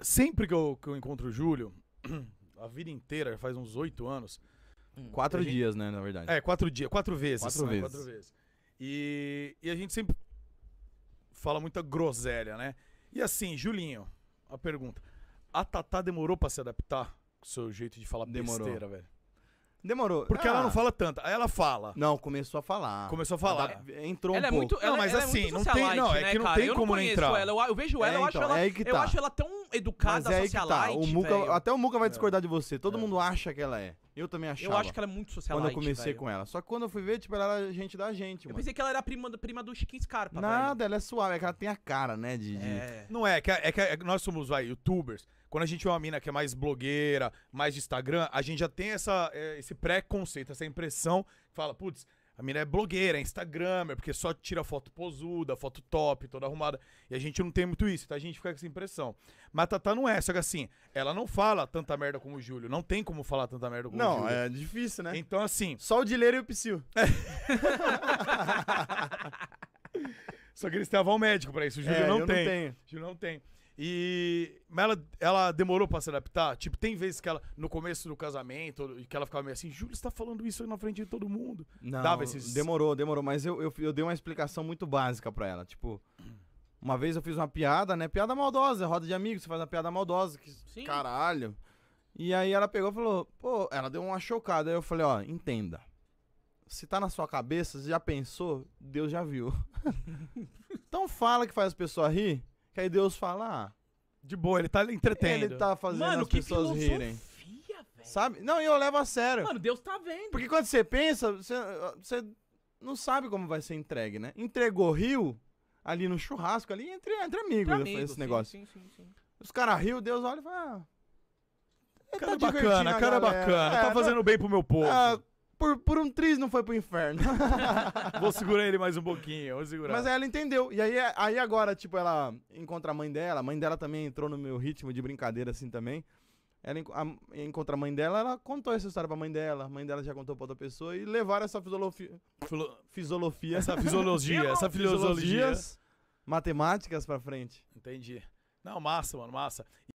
sempre que eu, que eu encontro o Júlio, a vida inteira, faz uns oito anos. Hum, quatro gente... dias, né, na verdade. É, quatro dias, quatro vezes. Quatro, né? vezes. quatro vezes. E, e a gente sempre fala muita groselha, né? E assim, Julinho, a pergunta. A Tatá demorou pra se adaptar com o seu jeito de falar demorou. besteira, velho? Demorou. Porque ah. ela não fala tanto. Aí ela fala. Não, começou a falar. Começou a falar. Ela, entrou ela um é pouco. Muito, ela, não, é, mas é assim, é não tem, não, é né, é que não cara? tem eu como não entrar. Ela, eu, vejo então, ela, é, eu então, acho ela, é tá. eu acho ela tão educada, Mas é aí que tá. O Muka, velho. até o Muca vai discordar de você. Todo é. mundo acha que ela é. Eu também achava. Eu acho que ela é muito socialite, Quando eu comecei velho. com ela. Só que quando eu fui ver, tipo, ela era gente da gente, mano. Eu pensei que ela era prima, do- prima do Chiquinho Scarpa, Nada, velho. ela é suave, é que ela tem a cara, né, de... de- é. Não é, é, é que, é que nós somos, vai, youtubers. Quando a gente vê uma mina que é mais blogueira, mais de Instagram, a gente já tem essa, esse pré-conceito, essa impressão. Fala, putz, a mina é blogueira, é Instagramer, porque só tira foto posuda, foto top, toda arrumada. E a gente não tem muito isso, então A gente fica com essa impressão. Mas a Tatá não é, só que assim, ela não fala tanta merda como o Júlio. Não tem como falar tanta merda como não, o Júlio. Não, é difícil, né? Então assim. Só o Dileiro e o Psyu. só que eles têm avó médico pra isso. O Júlio é, não tem. Não tenho. O Júlio não tem. E mas ela, ela demorou pra se adaptar. Tipo, tem vezes que ela, no começo do casamento, que ela ficava meio assim, Júlio, você tá falando isso aí na frente de todo mundo. Não, Dava esses... demorou, demorou. Mas eu, eu, eu dei uma explicação muito básica pra ela. Tipo, uma vez eu fiz uma piada, né? Piada maldosa, é roda de amigos, você faz uma piada maldosa. Que... Sim. Caralho. E aí ela pegou e falou, pô, ela deu uma chocada. Aí eu falei, ó, entenda. Se tá na sua cabeça, você já pensou, Deus já viu. então fala que faz as pessoas rir que aí Deus fala, ah, de boa, ele tá entretendo. Ele tá fazendo Mano, as que pessoas filosofia, rirem. Véio. Sabe? Não, e eu levo a sério. Mano, Deus tá vendo. Porque quando você pensa, você, você não sabe como vai ser entregue, né? Entregou rio ali no churrasco, ali entre, entre amigos, né, amigo, esse sim, negócio. Sim, sim, sim. Os caras riam, Deus olha e fala. Ah, cara tá bacana, cara galera. bacana, é, tá fazendo tá bem pro meu povo. Ah, por, por um triz não foi pro inferno. vou segurar ele mais um pouquinho, vou segurar. Mas aí ela entendeu. E aí, aí agora, tipo, ela encontra a mãe dela. A mãe dela também entrou no meu ritmo de brincadeira assim também. Ela a, encontra a mãe dela, ela contou essa história pra mãe dela. A mãe dela já contou pra outra pessoa e levaram essa fisiologia. Filo... Essa fisiologia, essa fisiologia. Matemáticas pra frente. Entendi. Não, massa, mano, massa.